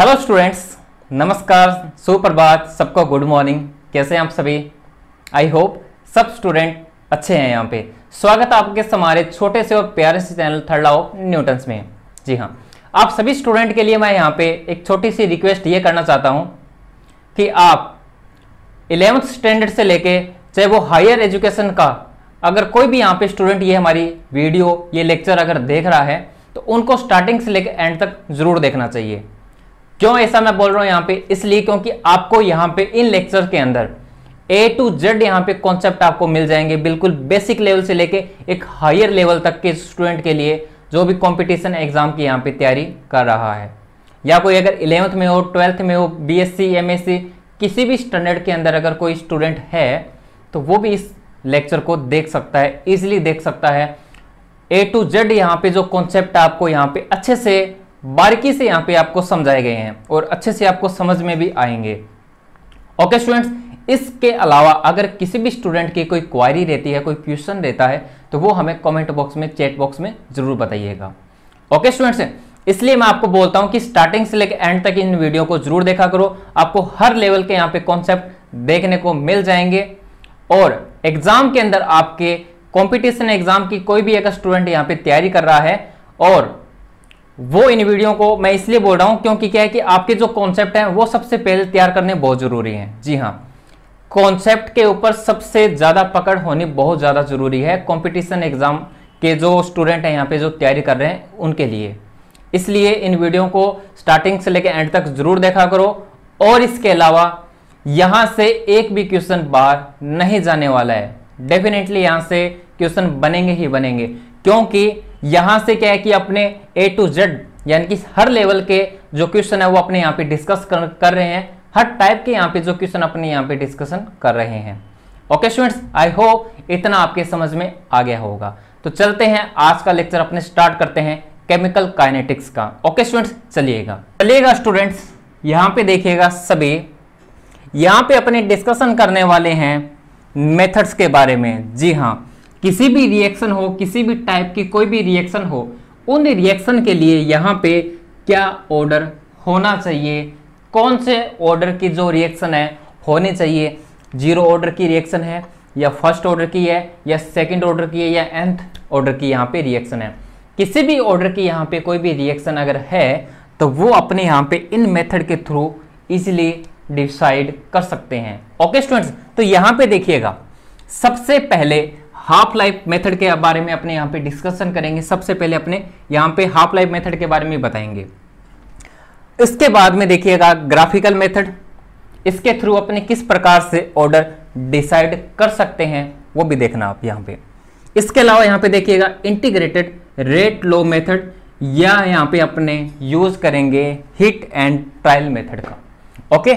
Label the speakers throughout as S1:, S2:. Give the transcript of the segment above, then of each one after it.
S1: hello students नमस्कार सुप्रभात सबको गुड मॉर्निंग कैसे हैं आप सभी आई होप सब स्टूडेंट अच्छे हैं यहाँ पे स्वागत है आपके हमारे छोटे से और प्यारे से channel third law of Newton's में जी हाँ आप सभी स्टूडेंट के लिए मैं यहाँ पे एक छोटी सी रिक्वेस्ट ये करना चाहता हूँ कि आप इलेवंथ स्टैंडर्ड से लेके चाहे वो हायर एजुकेशन का अगर कोई भी यहाँ पे स्टूडेंट ये हमारी वीडियो ये लेक्चर अगर देख रहा है तो उनको स्टार्टिंग से लेकर एंड तक जरूर देखना चाहिए क्यों ऐसा मैं बोल रहा हूँ यहाँ पे इसलिए क्योंकि आपको यहाँ पे इन लेक्चर के अंदर ए टू जेड यहाँ पे कॉन्सेप्ट आपको मिल जाएंगे बिल्कुल बेसिक लेवल से लेके एक हायर लेवल तक के स्टूडेंट के लिए जो भी कंपटीशन एग्जाम की यहाँ पे तैयारी कर रहा है या कोई अगर इलेवंथ में हो ट्वेल्थ में हो बीएससी एमएससी किसी भी स्टैंडर्ड के अंदर अगर कोई स्टूडेंट है तो वो भी इस लेक्चर को देख सकता है इजिली देख सकता है ए टू जेड यहाँ पे जो कॉन्सेप्ट आपको यहाँ पे अच्छे से बारीकी से यहां पे आपको समझाए गए हैं और अच्छे से आपको समझ में भी आएंगे ओके स्टूडेंट्स इसके अलावा अगर किसी भी स्टूडेंट की कोई क्वारी रहती है कोई क्वेश्चन रहता है तो वो हमें कॉमेंट बॉक्स में चैट बॉक्स में जरूर बताइएगा ओके स्टूडेंट्स इसलिए मैं आपको बोलता हूं कि स्टार्टिंग से लेकर एंड तक इन वीडियो को जरूर देखा करो आपको हर लेवल के यहाँ पे कॉन्सेप्ट देखने को मिल जाएंगे और एग्जाम के अंदर आपके कॉम्पिटिशन एग्जाम की कोई भी एक स्टूडेंट यहां पे तैयारी कर रहा है और वो इन वीडियो को मैं इसलिए बोल रहा हूँ क्योंकि क्या है कि आपके जो कॉन्सेप्ट हैं वो सबसे पहले तैयार करने बहुत ज़रूरी हैं जी हाँ कॉन्सेप्ट के ऊपर सबसे ज़्यादा पकड़ होनी बहुत ज़्यादा ज़रूरी है कॉम्पिटिशन एग्ज़ाम के जो स्टूडेंट हैं यहाँ पे जो तैयारी कर रहे हैं उनके लिए इसलिए इन वीडियो को स्टार्टिंग से लेकर एंड तक ज़रूर देखा करो और इसके अलावा यहाँ से एक भी क्वेश्चन बाहर नहीं जाने वाला है डेफिनेटली यहाँ से क्वेश्चन बनेंगे ही बनेंगे क्योंकि यहां से क्या है कि अपने ए टू जेड यानी कि हर लेवल के जो क्वेश्चन है वो अपने यहां पे डिस्कस कर, कर रहे हैं हर टाइप के यहाँ पे जो क्वेश्चन अपने यहां पे डिस्कशन कर रहे हैं ओके स्टूडेंट्स आई होप इतना आपके समझ में आ गया होगा तो चलते हैं आज का लेक्चर अपने स्टार्ट करते हैं केमिकल काइनेटिक्स का ओके स्टूडेंट्स चलिएगा चलिएगा स्टूडेंट्स यहां पे देखिएगा सभी यहां पे अपने डिस्कशन करने वाले हैं मेथड्स के बारे में जी हां किसी भी रिएक्शन हो किसी भी टाइप की कोई भी रिएक्शन हो उन रिएक्शन के लिए यहाँ पे क्या ऑर्डर होना चाहिए कौन से ऑर्डर की जो रिएक्शन है होने चाहिए जीरो ऑर्डर की रिएक्शन है या फर्स्ट ऑर्डर की है या सेकंड ऑर्डर की है या एंथ ऑर्डर की यहाँ पे रिएक्शन है किसी भी ऑर्डर की यहाँ पे कोई भी रिएक्शन अगर है तो वो अपने यहाँ पे इन मेथड के थ्रू इजीली डिसाइड कर सकते हैं ओके स्टूडेंट्स तो यहाँ पे देखिएगा सबसे पहले हाफ लाइफ मेथड के बारे में अपने यहाँ पे डिस्कशन करेंगे सबसे पहले अपने यहाँ पे हाफ लाइफ मेथड के बारे में बताएंगे इसके बाद में देखिएगा ग्राफिकल मेथड इसके थ्रू अपने किस प्रकार से ऑर्डर डिसाइड कर सकते हैं वो भी देखना आप यहाँ पे इसके अलावा यहाँ पे देखिएगा इंटीग्रेटेड रेट लो मेथड या यहाँ पे अपने यूज करेंगे हिट एंड ट्रायल मेथड का ओके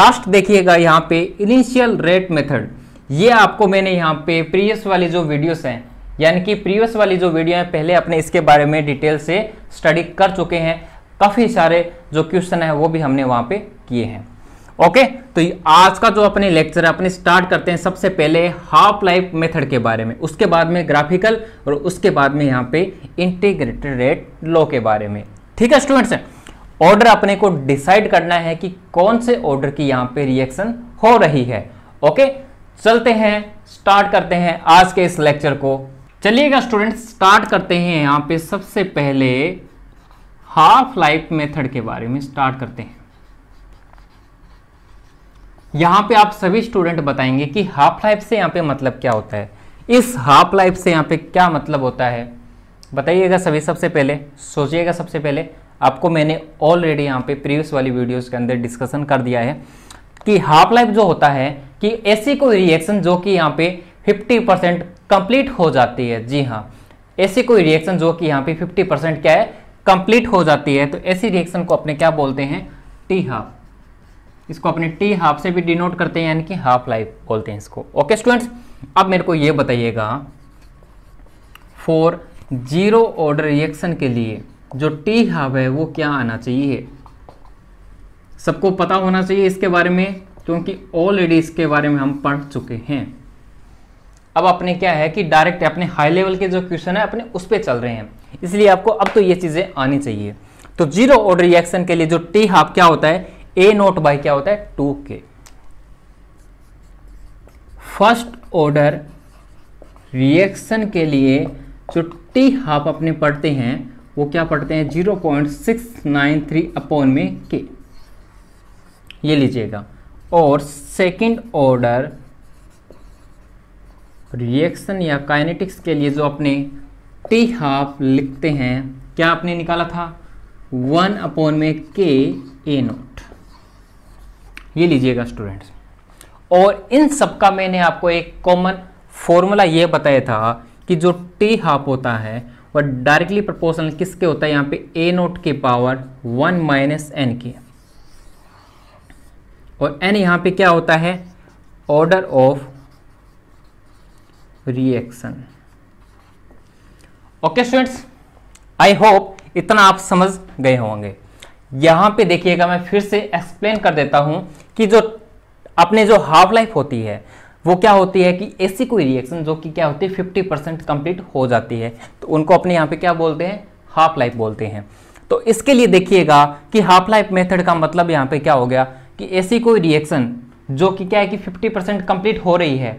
S1: लास्ट देखिएगा यहाँ पे इनिशियल रेट मेथड ये आपको मैंने यहाँ पे प्रीवियस वाली जो वीडियोस हैं यानी कि प्रीवियस वाली जो वीडियो है पहले अपने इसके बारे में डिटेल से स्टडी कर चुके हैं काफ़ी सारे जो क्वेश्चन है वो भी हमने वहां पे किए हैं ओके तो आज का जो अपने लेक्चर है अपने स्टार्ट करते हैं सबसे पहले हाफ लाइफ मेथड के बारे में उसके बाद में ग्राफिकल और उसके बाद में यहाँ पे इंटीग्रेटेड रेट लॉ के बारे में ठीक है स्टूडेंट्स ऑर्डर अपने को डिसाइड करना है कि कौन से ऑर्डर की यहाँ पे रिएक्शन हो रही है ओके चलते हैं स्टार्ट करते हैं आज के इस लेक्चर को चलिएगा स्टूडेंट स्टार्ट करते हैं यहाँ पे सबसे पहले हाफ लाइफ मेथड के बारे में स्टार्ट करते हैं यहाँ पे आप सभी स्टूडेंट बताएंगे कि हाफ लाइफ से यहाँ पे मतलब क्या होता है इस हाफ लाइफ से यहाँ पे क्या मतलब होता है बताइएगा सभी सबसे पहले सोचिएगा सबसे पहले आपको मैंने ऑलरेडी यहाँ पे प्रीवियस वाली वीडियोस के अंदर डिस्कशन कर दिया है कि हाफ लाइफ जो होता है कि ऐसी कोई रिएक्शन जो कि यहाँ पे 50 परसेंट कंप्लीट हो जाती है जी हाँ ऐसी कोई रिएक्शन जो कि यहाँ पे 50 परसेंट क्या है कंप्लीट हो जाती है तो ऐसी रिएक्शन को अपने क्या बोलते हैं टी हाफ इसको अपने टी हाफ से भी डिनोट करते हैं यानी कि हाफ लाइफ बोलते हैं इसको ओके स्टूडेंट्स अब मेरे को ये बताइएगा फोर जीरो ऑर्डर रिएक्शन के लिए जो टी हाफ है वो क्या आना चाहिए सबको पता होना चाहिए इसके बारे में क्योंकि ऑलरेडी इसके बारे में हम पढ़ चुके हैं अब अपने क्या है कि डायरेक्ट अपने हाई लेवल के जो क्वेश्चन है अपने उस पर चल रहे हैं इसलिए आपको अब तो ये चीज़ें आनी चाहिए तो जीरो ऑर्डर रिएक्शन के लिए जो टी हाफ क्या होता है ए नोट बाई क्या होता है टू के फर्स्ट ऑर्डर रिएक्शन के लिए जो टी हाफ अपने पढ़ते हैं वो क्या पढ़ते हैं zero point six nine three upon में के ये लीजिएगा और सेकंड ऑर्डर रिएक्शन या काइनेटिक्स के लिए जो अपने टी हाफ लिखते हैं क्या आपने निकाला था वन अपॉन में के ए नोट ये लीजिएगा स्टूडेंट्स और इन सब का मैंने आपको एक कॉमन फॉर्मूला ये बताया था कि जो टी हाफ होता है वह डायरेक्टली प्रोपोर्शनल किसके होता है यहाँ पे ए नोट के पावर वन माइनस एन के और एन यहां पे क्या होता है order of reaction okay students I hope इतना आप समझ गए होंगे यहां पे देखिएगा मैं फिर से एक्सप्लेन कर देता हूं कि जो अपने जो हाफ लाइफ होती है वो क्या होती है कि ऐसी कोई रिएक्शन जो कि क्या होती है फिफ्टी परसेंट कंप्लीट हो जाती है तो उनको अपने यहां पे क्या बोलते हैं हाफ लाइफ बोलते हैं तो इसके लिए देखिएगा कि हाफ लाइफ मेथड का मतलब यहां पे क्या हो गया कि ऐसी कोई रिएक्शन जो कि क्या है कि 50 परसेंट कंप्लीट हो रही है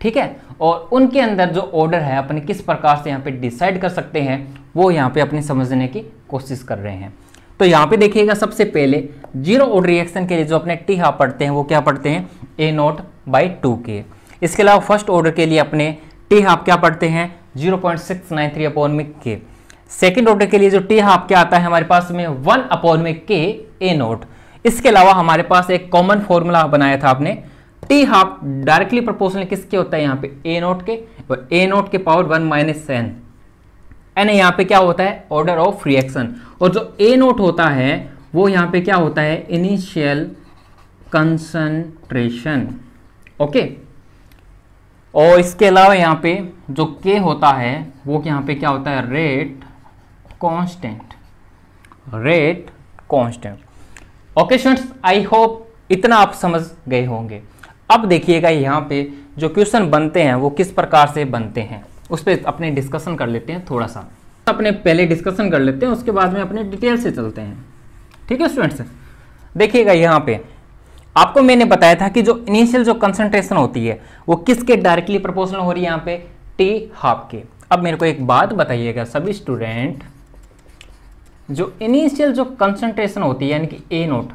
S1: ठीक है और उनके अंदर जो ऑर्डर है अपने किस प्रकार से यहाँ पे डिसाइड कर सकते हैं वो यहाँ पे अपने समझने की कोशिश कर रहे हैं तो यहाँ पे देखिएगा सबसे पहले जीरो ऑर्डर रिएक्शन के लिए जो अपने टी हा पढ़ते हैं वो क्या पढ़ते हैं ए नोट बाई टू के इसके अलावा फर्स्ट ऑर्डर के लिए अपने टी हाफ क्या पढ़ते हैं zero point six nine three upon में के सेकेंड ऑर्डर के लिए जो टी हाफ क्या आता है हमारे पास में वन अपॉन में के ए नोट इसके अलावा हमारे पास एक कॉमन फॉर्मूला बनाया था आपने टी हाफ डायरेक्टली प्रोपोर्शनल किसके होता है यहाँ पे ए नोट के और ए नोट के power one minus N N यहाँ पे क्या होता है ऑर्डर ऑफ रिएक्शन और जो ए नोट होता है वो यहाँ पे क्या होता है इनिशियल कंसंट्रेशन ओके और इसके अलावा यहाँ पे जो के होता है वो यहाँ पे क्या होता है rate constant rate constant okay students I hope इतना आप समझ गए होंगे अब देखिएगा यहाँ पे जो क्वेश्चन बनते हैं वो किस प्रकार से बनते हैं उस पर अपने डिस्कशन कर लेते हैं थोड़ा सा अपने पहले डिस्कशन कर लेते हैं उसके बाद में अपने डिटेल से चलते हैं ठीक है स्टूडेंट्स देखिएगा यहाँ पे आपको मैंने बताया था कि जो इनिशियल जो कंसंट्रेशन होती है वो किसके डायरेक्टली प्रोपोर्शनल हो रही है यहाँ पे टी हाफ के अब मेरे को एक बात बताइएगा सभी स्टूडेंट जो इनिशियल जो कंसंट्रेशन होती है यानी कि ए नोट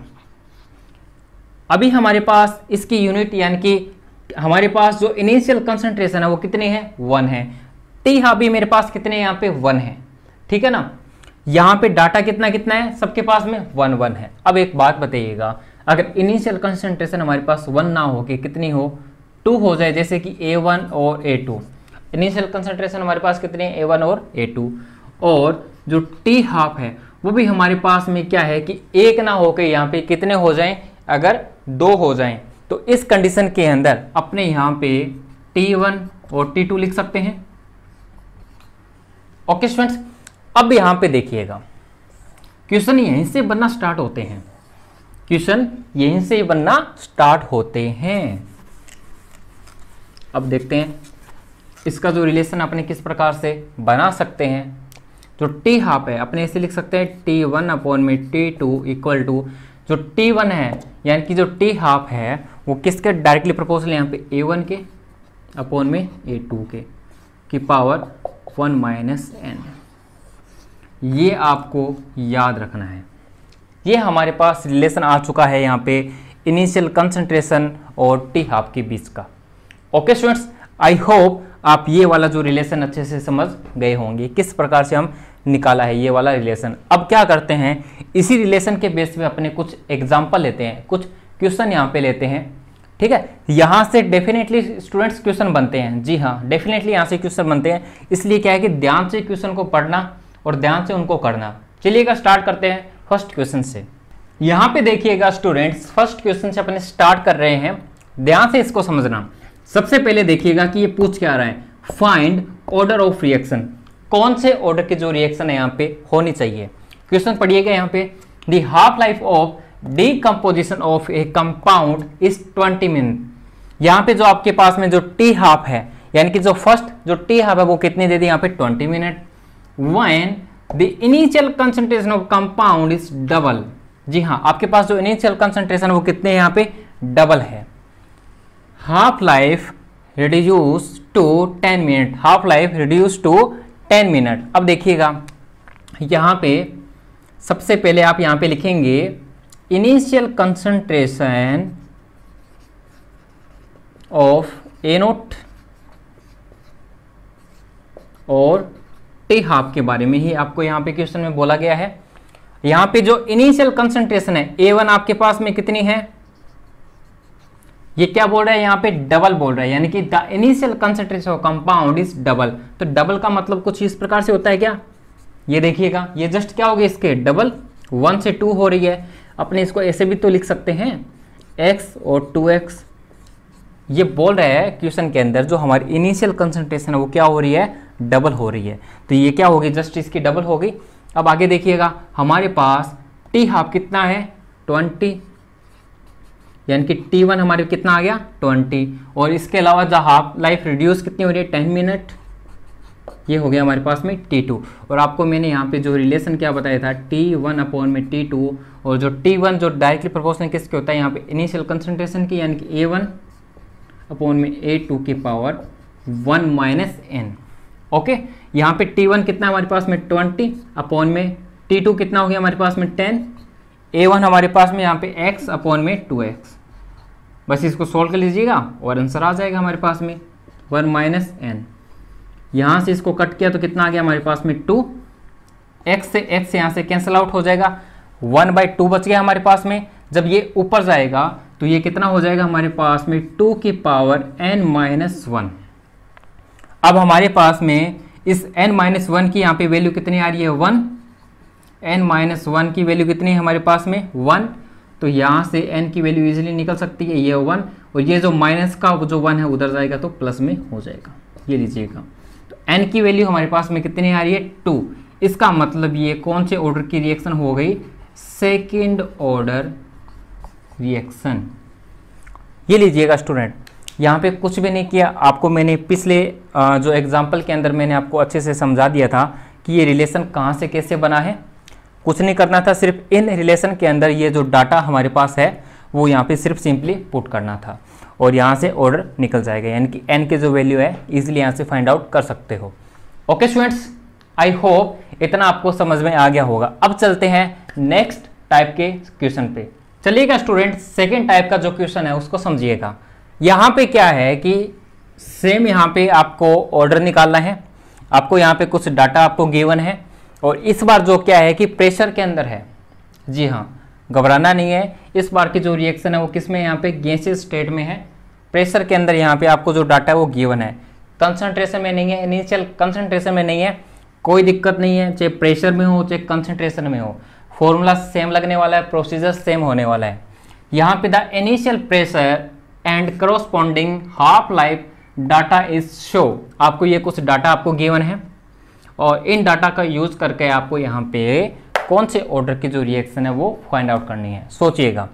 S1: अभी हमारे पास इसकी यूनिट यानी कि हमारे पास जो इनिशियल कंसंट्रेशन है वो कितने हैं वन है टी हाबी मेरे पास कितने यहां पे वन है ठीक है ना यहां पे डाटा कितना कितना है सबके पास में वन वन है अब एक बात बताइएगा अगर इनिशियल कंसंट्रेशन हमारे पास वन ना हो कि कितनी हो टू हो जाए जैसे कि ए और ए इनिशियल कंसंट्रेशन हमारे पास कितने ए वन और ए टू और जो टी हाफ है वो भी हमारे पास में क्या है कि एक ना होकर यहाँ पे कितने हो जाएं अगर दो हो जाएं तो इस कंडीशन के अंदर अपने यहाँ पे टी वन और टी टू लिख सकते हैं ओके स्टूडेंट्स अब यहाँ पे देखिएगा क्वेश्चन यहीं से बनना स्टार्ट होते हैं क्वेश्चन यहीं से बनना स्टार्ट होते हैं अब देखते हैं इसका जो रिलेशन अपने किस प्रकार से बना सकते हैं जो टी हाफ है अपने ऐसे लिख सकते हैं टी वन अपॉन में टी टू इक्वल टू जो टी वन है यानी कि जो टी हाफ है वो किसके डायरेक्टली प्रपोजल यहाँ पे ए वन के अपॉन में ए टू के की पावर वन माइनस एन ये आपको याद रखना है ये हमारे पास रिलेशन आ चुका है यहाँ पे इनिशियल कंसंट्रेशन और टी हाफ के बीच का ओके स्टूडेंट्स आई होप आप ये वाला जो रिलेशन अच्छे से समझ गए होंगे किस प्रकार से हम निकाला है ये वाला रिलेशन अब क्या करते हैं इसी रिलेशन के बेस में अपने कुछ एग्जाम्पल लेते हैं कुछ क्वेश्चन यहाँ पे लेते हैं ठीक है यहाँ से डेफिनेटली स्टूडेंट्स क्वेश्चन बनते हैं जी हाँ डेफिनेटली यहाँ से क्वेश्चन बनते हैं इसलिए क्या है कि ध्यान से क्वेश्चन को पढ़ना और ध्यान से उनको करना चलिएगा स्टार्ट करते हैं फर्स्ट क्वेश्चन से यहाँ पे देखिएगा स्टूडेंट्स फर्स्ट क्वेश्चन से अपने स्टार्ट कर रहे हैं ध्यान से इसको समझना सबसे पहले देखिएगा कि ये पूछ क्या रहा है फाइंड ऑर्डर ऑफ रिएक्शन कौन से ऑर्डर के जो रिएक्शन है यहाँ पे होनी चाहिए क्वेश्चन पढ़िएगा यहाँ पे the half life of decomposition of a compound is 20 minute यहाँ पे जो आपके पास में जो टी हाफ है यानी कि जो फर्स्ट जो टी हाफ है वो कितने दे दी यहाँ पे 20 minute when the initial concentration of compound is double जी हाँ आपके पास जो इनिशियल कंसेंट्रेशन वो कितने यहाँ पे डबल है half life reduce to 10 minute half life reduce to 10 minute अब देखिएगा यहाँ पे सबसे पहले आप यहाँ पे लिखेंगे initial concentration of A naught और टी हाफ के बारे में ही आपको यहाँ पे क्वेश्चन में बोला गया है यहाँ पे जो इनिशियल कंसंट्रेशन है ए वन आपके पास में कितनी है ये क्या बोल रहा है यहाँ पे डबल बोल रहा है यानी कि the initial concentration of compound is double तो डबल का मतलब कुछ इस प्रकार से होता है क्या ये देखिएगा ये जस्ट क्या हो गया इसके डबल वन से टू हो रही है अपने इसको ऐसे भी तो लिख सकते हैं एक्स और टू एक्स ये बोल रहा है क्वेश्चन के अंदर जो हमारी इनिशियल कंसेंट्रेशन है वो क्या हो रही है डबल हो रही है तो ये क्या होगी जस्ट इसकी डबल होगी अब आगे देखिएगा हमारे पास टी हाफ कितना है ट्वेंटी यानी कि टी वन हमारे कितना आ गया ट्वेंटी और इसके अलावा जो हाफ लाइफ रिड्यूस कितनी हो रही है टेन मिनट ये हो गया हमारे पास में टी टू और आपको मैंने यहाँ पे जो रिलेशन क्या बताया था टी वन अपॉन में टी टू और जो टी वन जो डायरेक्टली प्रोपोर्शनल किसके होता है यहाँ पे इनिशियल कंसंट्रेशन की यानी कि ए वन अपॉन में ए टू की power one minus N okay यहाँ पे टी वन कितना हमारे पास में ट्वेंटी अपॉन में टी टू कितना हो गया हमारे पास में टेन ए वन हमारे पास में यहाँ पे x अपॉन में टू एक्स बस इसको सॉल्व कर लीजिएगा और आंसर आ जाएगा हमारे पास में वन माइनस एन यहाँ से इसको कट किया तो कितना आ गया हमारे पास में टू एक्स से एक्स से यहाँ से कैंसिल आउट हो जाएगा वन बाई टू बच गया हमारे पास में जब ये ऊपर जाएगा तो ये कितना हो जाएगा हमारे पास में टू की पावर एन माइनस वन अब हमारे पास में इस एन माइनस वन की यहाँ पे वैल्यू कितनी आ रही है वन एन माइनस वन की वैल्यू कितनी है हमारे पास में वन तो यहाँ से एन की वैल्यू इजिली निकल सकती है ये वन और ये जो माइनस का जो वन है उधर जाएगा तो प्लस में हो जाएगा ये लीजिएगा तो एन की वैल्यू हमारे पास में कितनी आ रही है टू इसका मतलब ये कौन से ऑर्डर की रिएक्शन हो गई सेकेंड ऑर्डर रिएक्शन ये लीजिएगा स्टूडेंट यहाँ पे कुछ भी नहीं किया आपको मैंने पिछले जो एग्जाम्पल के अंदर मैंने आपको अच्छे से समझा दिया था कि ये रिलेशन कहाँ से कैसे बना है कुछ नहीं करना था सिर्फ इन रिलेशन के अंदर ये जो डाटा हमारे पास है वो यहाँ पे सिर्फ सिंपली पुट करना था और यहाँ से ऑर्डर निकल जाएगा यानी कि एन के जो वैल्यू है इजिली यहाँ से फाइंड आउट कर सकते हो ओके स्टूडेंट्स आई होप इतना आपको समझ में आ गया होगा अब चलते हैं नेक्स्ट टाइप के क्वेश्चन पे चलिएगा स्टूडेंट सेकेंड टाइप का जो क्वेश्चन है उसको समझिएगा यहाँ पे क्या है कि सेम यहाँ पे आपको ऑर्डर निकालना है आपको यहाँ पे कुछ डाटा आपको गिवन है और इस बार जो क्या है कि प्रेशर के अंदर है जी हाँ घबराना नहीं है इस बार की जो रिएक्शन है वो किस में यहाँ पे गैसेज स्टेट में है प्रेशर के अंदर यहाँ पे आपको जो डाटा है वो गिवन है कंसनट्रेशन में नहीं है इनिशियल कंसनट्रेशन में नहीं है कोई दिक्कत नहीं है चाहे प्रेशर में हो चाहे कंसनट्रेशन में हो फॉर्मूला सेम लगने वाला है प्रोसीजर सेम होने वाला है यहाँ पे the initial pressure and corresponding half life data is show आपको ये कुछ डाटा आपको गिवन है और इन डाटा का यूज़ करके आपको यहाँ पे कौन से ऑर्डर की जो रिएक्शन है वो फाइंड आउट करनी है सोचिएगा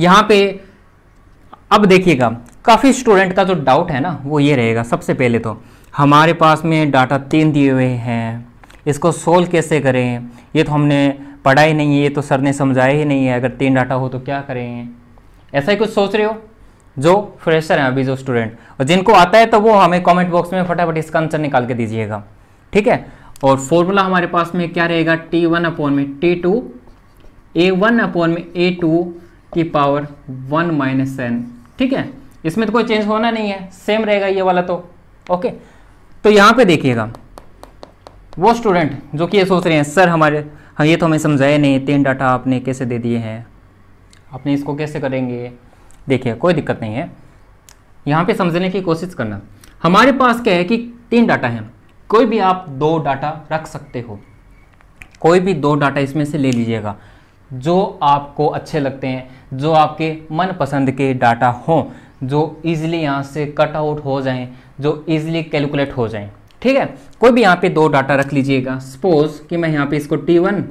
S1: यहाँ पे अब देखिएगा काफ़ी स्टूडेंट का जो डाउट है ना वो ये रहेगा सबसे पहले तो हमारे पास में डाटा तीन दिए हुए हैं इसको सोल्व कैसे करें ये तो हमने पढ़ा ही नहीं है ये तो सर ने समझाया ही नहीं है अगर तीन डाटा हो तो क्या करें ऐसा ही कुछ सोच रहे हो जो फ्रेशर हैं अभी जो स्टूडेंट और जिनको आता है तो वो हमें कमेंट बॉक्स में फटाफट इसका आंसर निकाल के दीजिएगा ठीक है और फॉर्मूला हमारे पास में क्या रहेगा टी वन अपॉन में T two A one upon में ए टू की पावर वन माइनस एन ठीक है इसमें तो कोई चेंज होना नहीं है सेम रहेगा ये वाला तो ओके तो यहाँ पे देखिएगा वो स्टूडेंट जो कि ये सोच रहे हैं सर हमारे हाँ ये तो हमें समझाया नहीं तीन डाटा आपने कैसे दे दिए हैं आपने इसको कैसे करेंगे देखिए कोई दिक्कत नहीं है यहाँ पर समझने की कोशिश करना हमारे पास क्या है कि तीन डाटा हैं कोई भी आप दो डाटा रख सकते हो कोई भी दो डाटा इसमें से ले लीजिएगा जो आपको अच्छे लगते हैं जो आपके मनपसंद के डाटा हों जो इजीली यहाँ से कट आउट हो जाएं जो इजीली कैलकुलेट हो जाएं ठीक है कोई भी यहाँ पे दो डाटा रख लीजिएगा सपोज कि मैं यहाँ पे इसको T1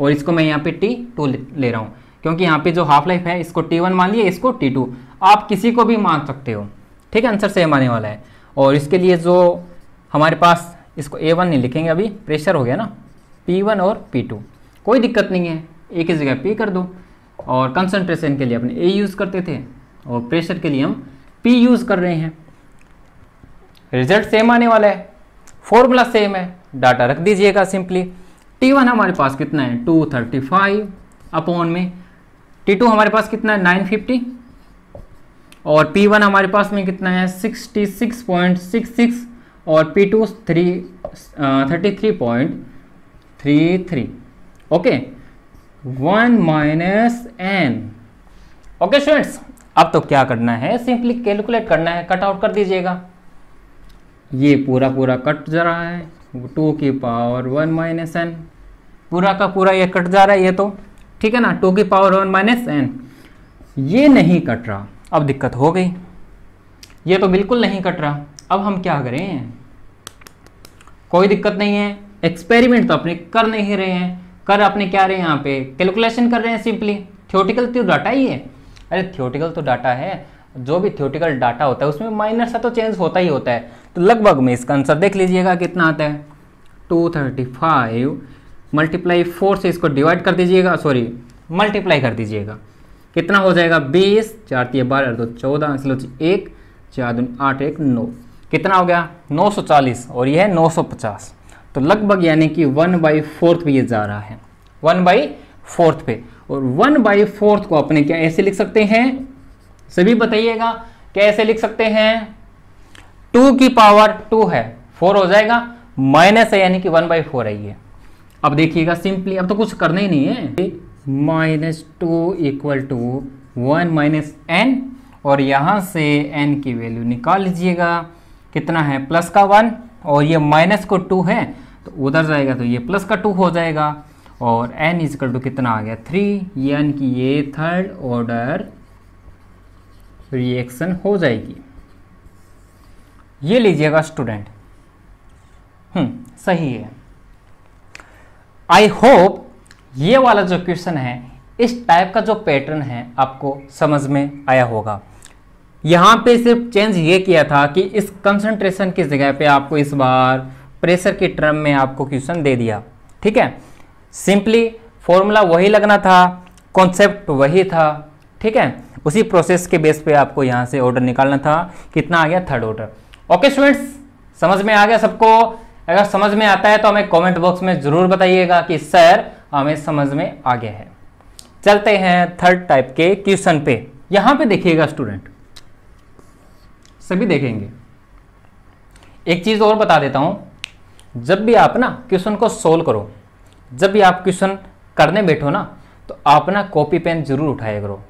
S1: और इसको मैं यहाँ पे T2 ले रहा हूँ क्योंकि यहाँ पे जो हाफ लाइफ है इसको T1 मान लिए इसको T2 आप किसी को भी मान सकते हो ठीक है आंसर सेम आने वाला है और इसके लिए जो हमारे पास इसको ए वन नहीं लिखेंगे अभी प्रेशर हो गया ना पी वन और पी टू कोई दिक्कत नहीं है एक ही जगह पी कर दो और कंसनट्रेशन के लिए अपने ए यूज़ करते थे और प्रेशर के लिए हम पी यूज़ कर रहे हैं रिजल्ट सेम आने वाला है फॉर्मूला सेम है डाटा रख दीजिएगा सिंपली टी वन हमारे पास कितना है टू थर्टी फाइव अपॉन में टी टू हमारे पास कितना है नाइन फिफ्टी और पी वन हमारे पास में कितना है sixty six point six six और P two three thirty three point three three okay one minus N okay students अब तो क्या करना है सिंपली कैलकुलेट करना है कट आउट कर दीजिएगा ये पूरा पूरा कट जा रहा है टू की पावर वन माइनस एन पूरा का पूरा ये कट जा रहा है ये तो ठीक है ना टू की पावर वन माइनस एन ये नहीं कट रहा अब दिक्कत हो गई ये तो बिल्कुल नहीं कट रहा अब हम क्या करें कोई दिक्कत नहीं है एक्सपेरिमेंट तो अपने कर नहीं रहे हैं कर अपने क्या रहे हैं यहाँ पे कैलकुलेशन कर रहे हैं सिंपली थियोटिकल तो डाटा ही है अरे थियोटिकल तो डाटा है जो भी थियोटिकल डाटा होता है उसमें माइनर सा तो चेंज होता ही होता है तो लगभग में इसका आंसर देख लीजिएगा कितना आता है two thirty five multiply four से इसको डिवाइड कर दीजिएगा सॉरी मल्टीप्लाई कर दीजिएगा कितना हो जाएगा बीस चार तीन बारह दो चौदह एक चार दून आठ एक नौ कितना हो गया 940 और यह है 950 तो लगभग यानी कि वन बाई फोर्थ पे ये जा रहा है वन बाई फोर्थ पे और वन बाई फोर्थ को अपने क्या ऐसे लिख सकते हैं सभी बताइएगा क्या ऐसे लिख सकते हैं टू की पावर टू है फोर हो जाएगा माइनस है यानी कि वन बाई फोर है ये अब देखिएगा सिंपली अब तो कुछ करना ही नहीं है minus two equal to one minus N और यहां से एन की वैल्यू निकाल लीजिएगा कितना है प्लस का वन और ये माइनस को टू है तो उधर जाएगा तो ये प्लस का टू हो जाएगा और एन इजकल टू कितना आ गया थ्री ये एन की ये थर्ड ऑर्डर रिएक्शन हो जाएगी ये लीजिएगा स्टूडेंट हम्म सही है आई होप ये वाला जो क्वेश्चन है इस टाइप का जो पैटर्न है आपको समझ में आया होगा यहां पे सिर्फ चेंज ये किया था कि इस कंसंट्रेशन की जगह पे आपको इस बार प्रेशर के टर्म में आपको क्वेश्चन दे दिया ठीक है सिंपली फॉर्मूला वही लगना था कॉन्सेप्ट वही था ठीक है उसी प्रोसेस के बेस पे आपको यहां से ऑर्डर निकालना था कितना आ गया थर्ड ऑर्डर ओके स्टूडेंट्स समझ में आ गया सबको अगर समझ में आता है तो हमें कमेंट बॉक्स में ज़रूर बताइएगा कि सर हमें समझ में आ गया है चलते हैं थर्ड टाइप के क्वेश्चन पे यहां पे देखिएगा स्टूडेंट सभी देखेंगे एक चीज़ और बता देता हूं जब भी आप ना क्वेश्चन को सोल्व करो जब भी आप क्वेश्चन करने बैठो ना तो आप ना कॉपी पेन जरूर उठाया करो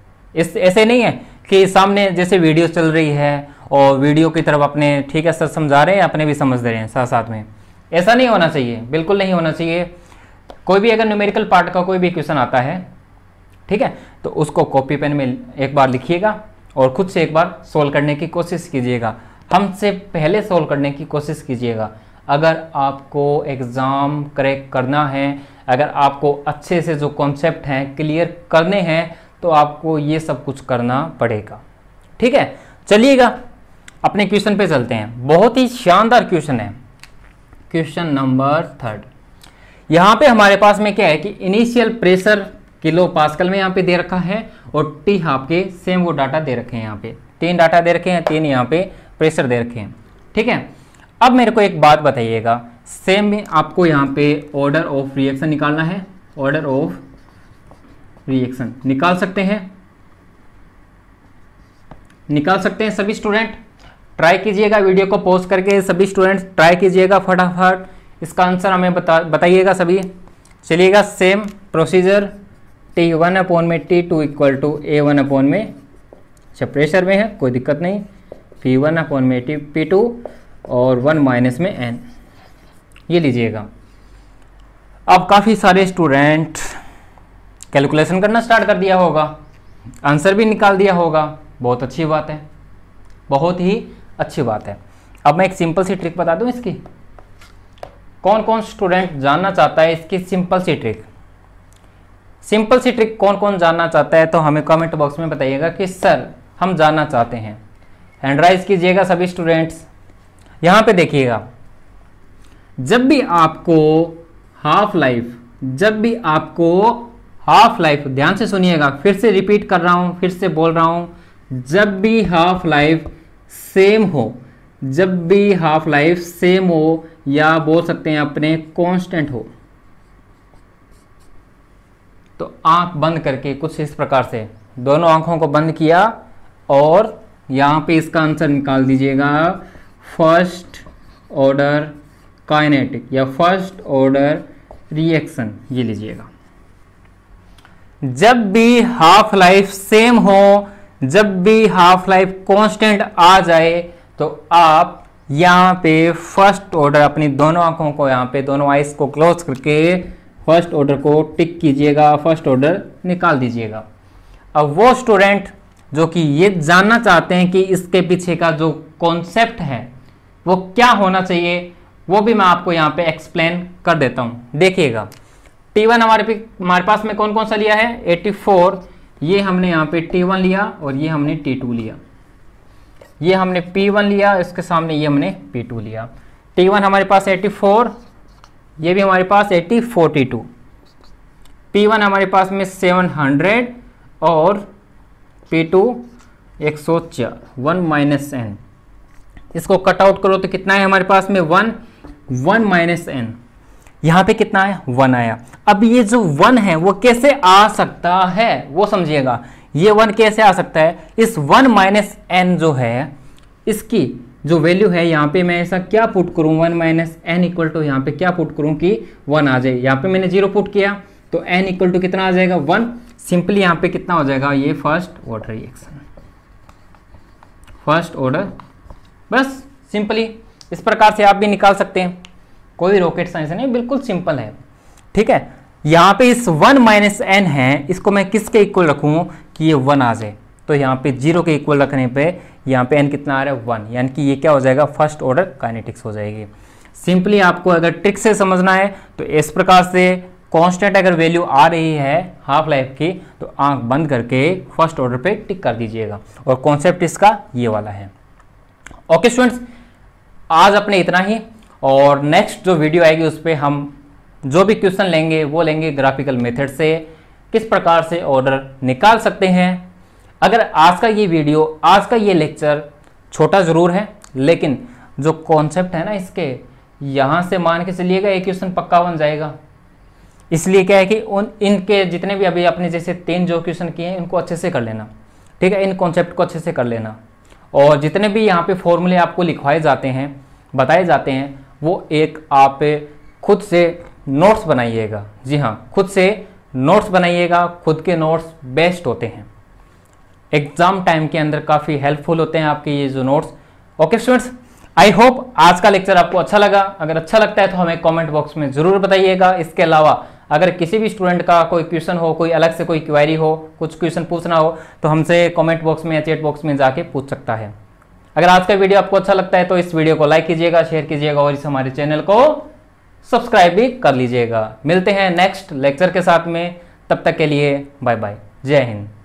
S1: इस ऐसे नहीं है कि सामने जैसे वीडियो चल रही है और वीडियो की तरफ अपने ठीक है सर समझा रहे हैं अपने भी समझ दे रहे हैं साथ साथ में ऐसा नहीं होना चाहिए बिल्कुल नहीं होना चाहिए कोई भी अगर न्यूमेरिकल पार्ट का कोई भी क्वेश्चन आता है ठीक है तो उसको कॉपी पेन में एक बार लिखिएगा और खुद से एक बार सोल्व करने की कोशिश कीजिएगा हमसे पहले सोल्व करने की कोशिश कीजिएगा अगर आपको एग्ज़ाम क्रैक करना है अगर आपको अच्छे से जो कॉन्सेप्ट हैं क्लियर करने हैं तो आपको ये सब कुछ करना पड़ेगा ठीक है चलिएगा अपने क्वेश्चन पे चलते हैं बहुत ही शानदार क्वेश्चन है क्वेश्चन नंबर थर्ड यहाँ पे हमारे पास में क्या है कि इनिशियल प्रेशर किलो पास्कल में यहाँ पे दे रखा है और टी हाफ के सेम वो डाटा दे रखे हैं यहाँ पे तीन डाटा दे रखे हैं तीन यहाँ पे प्रेशर दे रखे हैं ठीक है अब मेरे को एक बात बताइएगा सेम में आपको यहाँ पे ऑर्डर ऑफ रिएक्शन निकालना है ऑर्डर ऑफ रिएक्शन निकाल सकते हैं निकाल सकते हैं सभी स्टूडेंट ट्राई कीजिएगा वीडियो को पोस्ट करके सभी स्टूडेंट ट्राई कीजिएगा फटाफट इसका आंसर हमें बता बताइएगा सभी चलिएगा सेम प्रोसीजर टी तो वन अपोन में T two equal to A one upon में अच्छा प्रेशर में है कोई दिक्कत नहीं पी वन अपोन में टी पी टू और वन माइनस में एन ये लीजिएगा अब काफ़ी सारे स्टूडेंट कैलकुलेशन करना स्टार्ट कर दिया होगा आंसर भी निकाल दिया होगा बहुत अच्छी बात है बहुत ही अच्छी बात है अब मैं एक सिंपल सी ट्रिक बता दूं इसकी कौन कौन स्टूडेंट जानना चाहता है इसकी सिंपल सी ट्रिक सिंपल सी ट्रिक कौन कौन जानना चाहता है तो हमें कमेंट बॉक्स में बताइएगा कि सर हम जानना चाहते हैं हैंडराइज कीजिएगा सभी स्टूडेंट्स यहाँ पे देखिएगा जब भी आपको हाफ लाइफ जब भी आपको हाफ लाइफ ध्यान से सुनिएगा फिर से रिपीट कर रहा हूँ फिर से बोल रहा हूँ जब भी हाफ लाइफ सेम हो जब भी हाफ लाइफ सेम हो या बोल सकते हैं अपने कॉन्स्टेंट हो तो आंख बंद करके कुछ इस प्रकार से दोनों आंखों को बंद किया और यहां पे इसका आंसर निकाल दीजिएगा फर्स्ट ऑर्डर काइनेटिक या फर्स्ट ऑर्डर रिएक्शन ये लीजिएगा जब भी हाफ लाइफ सेम हो जब भी हाफ लाइफ कांस्टेंट आ जाए तो आप यहां पे फर्स्ट ऑर्डर अपनी दोनों आंखों को यहां पे दोनों आइस को क्लोज करके फर्स्ट ऑर्डर को टिक कीजिएगा फर्स्ट ऑर्डर निकाल दीजिएगा अब वो स्टूडेंट जो कि ये जानना चाहते हैं कि इसके पीछे का जो कॉन्सेप्ट है वो क्या होना चाहिए वो भी मैं आपको यहाँ पे एक्सप्लेन कर देता हूँ देखिएगा टी वन हमारे हमारे पास में कौन कौन सा लिया है 84 ये हमने यहाँ पे टी वन लिया और ये हमने टी टू लिया ये हमने पी वन लिया इसके सामने ये हमने पी टू लिया टी वन हमारे पास 84 ये भी हमारे पास eighty forty two P one हमारे पास में सेवन हंड्रेड और पी टू एक सौ चार वन माइनस एन इसको कट आउट करो तो कितना है हमारे पास में वन वन माइनस एन यहाँ पे कितना आया वन आया अब ये जो वन है वो कैसे आ सकता है वो समझिएगा ये वन कैसे आ सकता है इस वन माइनस एन जो है इसकी जो वैल्यू है यहाँ पे मैं ऐसा क्या पुट करूँ one minus N equal to यहाँ पे क्या पुट करूँ कि वन आ जाए यहाँ पे मैंने जीरो पुट किया तो एन इक्वल टू कितना आ जाएगा वन सिंपली यहाँ पे कितना हो जाएगा ये first order reaction first order बस सिंपली इस प्रकार से आप भी निकाल सकते हैं कोई रॉकेट साइंस नहीं बिल्कुल सिंपल है ठीक है यहाँ पे इस वन माइनस एन है इसको मैं किसके इक्वल रखूँ कि ये वन आ जाए तो यहाँ पे जीरो के इक्वल रखने पे यहाँ पे एन कितना आ रहा है वन यानी कि ये क्या हो जाएगा फर्स्ट ऑर्डर काइनेटिक्स हो जाएगी सिंपली आपको अगर ट्रिक से समझना है तो इस प्रकार से कांस्टेंट अगर वैल्यू आ रही है हाफ लाइफ की तो आंख बंद करके फर्स्ट ऑर्डर पे टिक कर दीजिएगा और कॉन्सेप्ट इसका ये वाला है ओके स्टूडेंट्स आज अपने इतना ही और नेक्स्ट जो वीडियो आएगी उस पर हम जो भी क्वेश्चन लेंगे वो लेंगे ग्राफिकल मेथड से किस प्रकार से ऑर्डर निकाल सकते हैं अगर आज का ये वीडियो आज का ये लेक्चर छोटा ज़रूर है लेकिन जो कॉन्सेप्ट है ना इसके यहाँ से मान के चलिएगा एक क्वेश्चन पक्का बन जाएगा इसलिए क्या है कि उन इनके जितने भी अभी आपने जैसे तीन जो क्वेश्चन किए हैं इनको अच्छे से कर लेना ठीक है इन कॉन्सेप्ट को अच्छे से कर लेना और जितने भी यहाँ पे फॉर्मूले आपको लिखवाए जाते हैं बताए जाते हैं वो एक आप खुद से नोट्स बनाइएगा जी हाँ खुद से नोट्स बनाइएगा खुद के नोट्स बेस्ट होते हैं एग्जाम टाइम के अंदर काफ़ी हेल्पफुल होते हैं आपके ये जो notes okay students I hope आज का लेक्चर आपको अच्छा लगा अगर अच्छा लगता है तो हमें कमेंट बॉक्स में ज़रूर बताइएगा इसके अलावा अगर किसी भी स्टूडेंट का कोई क्वेश्चन हो कोई अलग से कोई क्वारी हो कुछ क्वेश्चन पूछना हो तो हमसे कमेंट बॉक्स में या चैट बॉक्स में जाके पूछ सकता है अगर आज का वीडियो आपको अच्छा लगता है तो इस वीडियो को लाइक कीजिएगा शेयर कीजिएगा और इस हमारे चैनल को सब्सक्राइब भी कर लीजिएगा मिलते हैं नेक्स्ट लेक्चर के साथ में तब तक के लिए बाय बाय जय हिंद